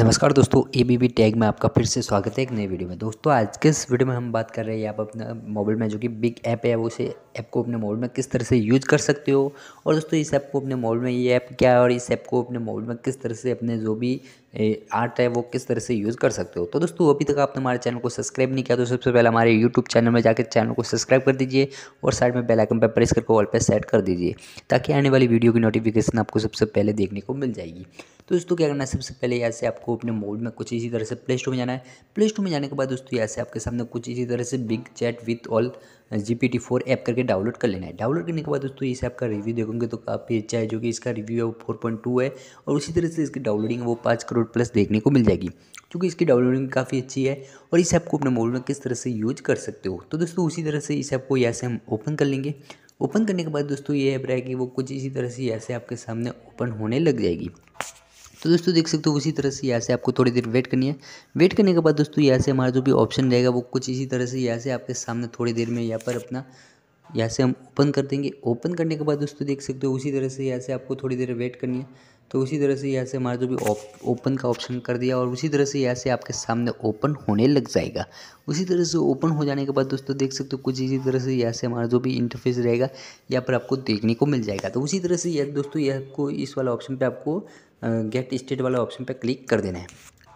नमस्कार दोस्तों A B B tag में आपका फिर से स्वागत है एक नई वीडियो में दोस्तों आज के इस वीडियो में हम बात कर रहे हैं आप अपना मोबाइल में जो कि बिग ऐप है उसे ऐप को अपने मोबाइल में किस तरह से यूज कर सकते हो और दोस्तों इस ऐप को अपने मोबाइल में ये ऐप क्या है और इस ऐप को अपने मोबाइल में किस तरह से अपने जो भी आर्ट है वो किस तरह से यूज़ कर सकते हो तो दोस्तों अभी तक आपने हमारे चैनल को सब्सक्राइब नहीं किया तो सबसे पहले हमारे यूट्यूब चैनल में जाकर चैनल को सब्सक्राइब कर दीजिए और साइड में बेल आइकन पर प्रेस करके ऑल पर सेट कर दीजिए ताकि आने वाली वीडियो की नोटिफिकेशन आपको सबसे पहले देखने को मिल जाएगी तो दोस्तों क्या करना है सबसे पहले यहाँ से आपको अपने मोड में कुछ इसी तरह से प्ले स्टोर में जाना है प्ले स्टोर में जाने के बाद दोस्तों यहाँ से आपके सामने कुछ इसी तरह से big chat with all G P T four app करके डाउनलोड कर लेना है डाउनलोड करने के बाद दोस्तों इसे आपका रिव्यू देखोगे तो काफ़ी अच्छा है जो कि इसका रिव्यू है वो फोर पॉइंट टू है और उसी तरह से इसकी डाउनलोडिंग वो पाँच करोड़ प्लस देखने को मिल जाएगी क्योंकि इसकी डाउनलोडिंग काफ़ी अच्छी है और इस ऐप को अपने मोबाइल में किस तरह से यूज कर सकते हो तो दोस्तों उसी तरह से इस ऐप को यहाँ से हम ओपन कर लेंगे ओपन करने के बाद दोस्तों ये ऐप रहेगी वो कुछ इसी तरह से यहाँ से आपके सामने ओपन होने लग जाएगी तो दोस्तों देख सकते हो उसी तरह से यहाँ से आपको थोड़ी देर वेट करनी है वेट करने के बाद दोस्तों यहाँ से हमारा जो भी ऑप्शन रहेगा वो कुछ इसी तरह से यहाँ से आपके सामने थोड़ी देर में यहाँ पर अपना यहाँ से हम ओपन कर देंगे ओपन करने के बाद दोस्तों देख सकते हो उसी तरह से यहाँ से आपको थोड़ी देर वेट करनी है तो उसी तरह से यहाँ से हमारा जो भी ओपन का ऑप्शन कर दिया और उसी तरह से यहाँ से आपके सामने ओपन होने लग जाएगा उसी तरह से ओपन हो जाने के बाद दोस्तों देख सकते हो कुछ इसी तरह से यहाँ से हमारा जो भी इंटरफेस रहेगा यहाँ पर आपको देखने को मिल जाएगा तो उसी तरह से यह दोस्तों यह आपको इस वाला ऑप्शन पर आपको गेट स्टेट वाला ऑप्शन पर क्लिक कर देना है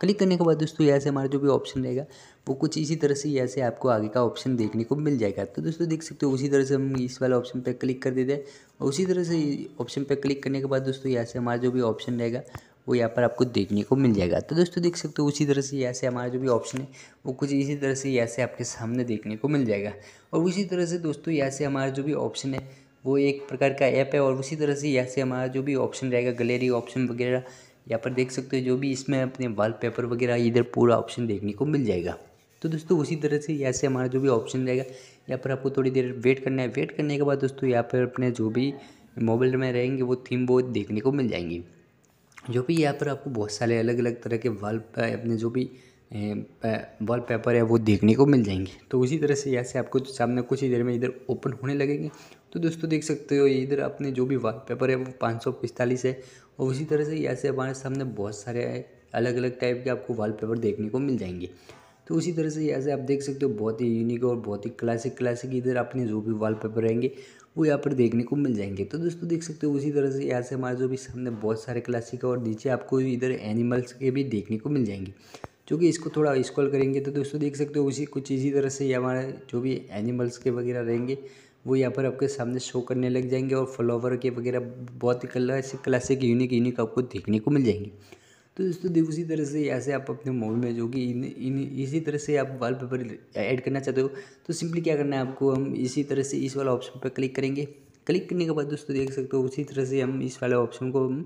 क्लिक करने के बाद दोस्तों यहाँ से हमारा जो भी ऑप्शन रहेगा वो कुछ इसी तरह से यहाँ से आपको आगे का ऑप्शन देखने को मिल जाएगा तो दोस्तों देख सकते हो उसी तरह से हम इस वाला ऑप्शन पर क्लिक कर देते हैं और उसी तरह से ऑप्शन पर क्लिक करने के बाद दोस्तों यहाँ से हमारा जो भी ऑप्शन रहेगा वो यहाँ पर आपको देखने को मिल जाएगा तो दोस्तों देख सकते हो उसी तरह से यहाँ से हमारा जो भी ऑप्शन है वो कुछ इसी तरह से यहाँ से आपके सामने देखने को मिल जाएगा और उसी तरह से दोस्तों यहाँ से हमारा जो भी ऑप्शन है वो एक प्रकार का ऐप है और उसी तरह से यहाँ से हमारा जो भी ऑप्शन रहेगा गैलरी ऑप्शन वगैरह यहाँ पर देख सकते हो जो भी इसमें अपने वॉलपेपर वगैरह इधर पूरा ऑप्शन देखने को मिल जाएगा तो दोस्तों उसी तरह से यहाँ से हमारा जो भी ऑप्शन रहेगा यहाँ पर आपको थोड़ी देर वेट करना है वेट करने के बाद दोस्तों यहाँ पर अपने जो भी मोबाइल में रहेंगे वो थीम वो देखने को मिल जाएंगी जो भी यहाँ पर आपको बहुत सारे अलग अलग तरह के वाल अपने जो भी वॉल पेपर है वो देखने को मिल जाएंगे तो उसी तरह से यहाँ से आपको सामने कुछ ही देर में इधर ओपन होने लगेंगे तो दोस्तों देख सकते हो इधर अपने जो भी पेपर है वो पाँच सौ पिस्तालीस है और उसी तरह से ऐसे हमारे सामने बहुत सारे अलग अलग टाइप के आपको पेपर देखने को मिल जाएंगे तो उसी तरह से ऐसे आप देख सकते हो बहुत ही यूनिक और बहुत ही क्लासिक क्लासिक इधर अपने जो भी पेपर रहेंगे वो यहाँ पर देखने को मिल जाएंगे तो दोस्तों देख सकते हो उसी तरह से यहाँ से हमारे जो भी सामने बहुत सारे क्लासिक और नीचे आपको इधर एनिमल्स के भी देखने को मिल जाएंगे जो कि इसको थोड़ा स्क्रॉल करेंगे तो दोस्तों देख सकते हो उसी कुछ इसी तरह से ये हमारे जो भी एनिमल्स के वगैरह रहेंगे वो यहाँ पर आपके सामने शो करने लग जाएंगे और फ्लावर के वगैरह बहुत ही ऐसे क्लासिक यूनिक यूनिक आपको देखने को मिल जाएंगे तो दोस्तों देखो उसी तरह से ऐसे आप अपने मोबाइल में जो कि इन इन इसी तरह से आप वाल पेपर ऐड करना चाहते हो तो सिंपली क्या करना है आपको हम इसी तरह से इस वाला ऑप्शन पर क्लिक करेंगे क्लिक करने के बाद दोस्तों देख सकते हो उसी तरह से हम इस वाले ऑप्शन को हम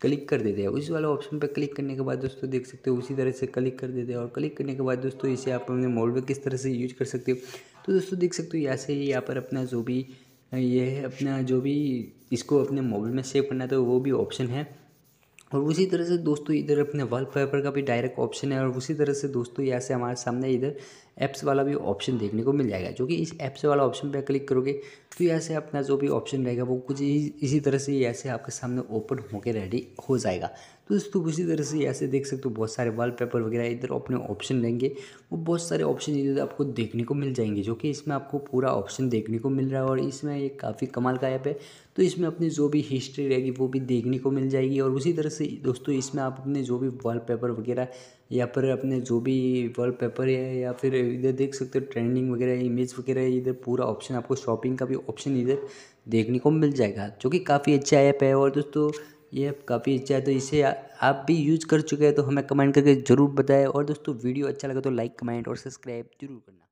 क्लिक कर देते हैं उस वाले ऑप्शन पर क्लिक करने के बाद दोस्तों देख सकते हो उसी तरह से क्लिक कर देते हैं और क्लिक करने के बाद दोस्तों इसे आप अपने मोबाइल पर किस तरह से यूज कर सकते हो तो दोस्तों देख सकते हो ऐसे ही यहाँ पर अपना जो भी ये है अपना जो भी इसको अपने मोबाइल में सेव करना था तो वो भी ऑप्शन है और उसी तरह से दोस्तों इधर अपने वॉलपेपर का भी डायरेक्ट ऑप्शन है और उसी तरह से दोस्तों यहाँ से हमारे सामने इधर ऐप्स वाला भी ऑप्शन देखने को मिल जाएगा जो कि इस ऐप्स वाला ऑप्शन पर क्लिक करोगे तो यहाँ से अपना जो भी ऑप्शन रहेगा वो कुछ इसी तरह से यहाँ से आपके सामने ओपन होकर रेडी हो जाएगा तो दोस्तों उसी तरह से ऐसे देख सकते हो बहुत सारे वॉलपेपर वगैरह इधर अपने ऑप्शन रहेंगे वो बहुत सारे ऑप्शन इधर आपको देखने को मिल जाएंगे जो कि इसमें आपको पूरा ऑप्शन देखने को मिल रहा है और इसमें ये काफ़ी कमाल का ऐप है तो इसमें अपनी जो भी हिस्ट्री रहेगी वो भी देखने को मिल जाएगी और उसी तरह से दोस्तों इसमें आप अपने जो भी वाल वगैरह या फिर अपने जो भी पेपर है या फिर इधर देख सकते हो ट्रेंडिंग वगैरह इमेज वगैरह इधर पूरा ऑप्शन आपको शॉपिंग का भी ऑप्शन इधर देखने को मिल जाएगा जो कि काफ़ी अच्छा ऐप है और दोस्तों ये ऐप काफ़ी अच्छा है तो इसे आप भी यूज़ कर चुके हैं तो हमें कमेंट करके ज़रूर बताएं और दोस्तों वीडियो अच्छा लगा तो लाइक कमेंट और सब्सक्राइब जरूर करना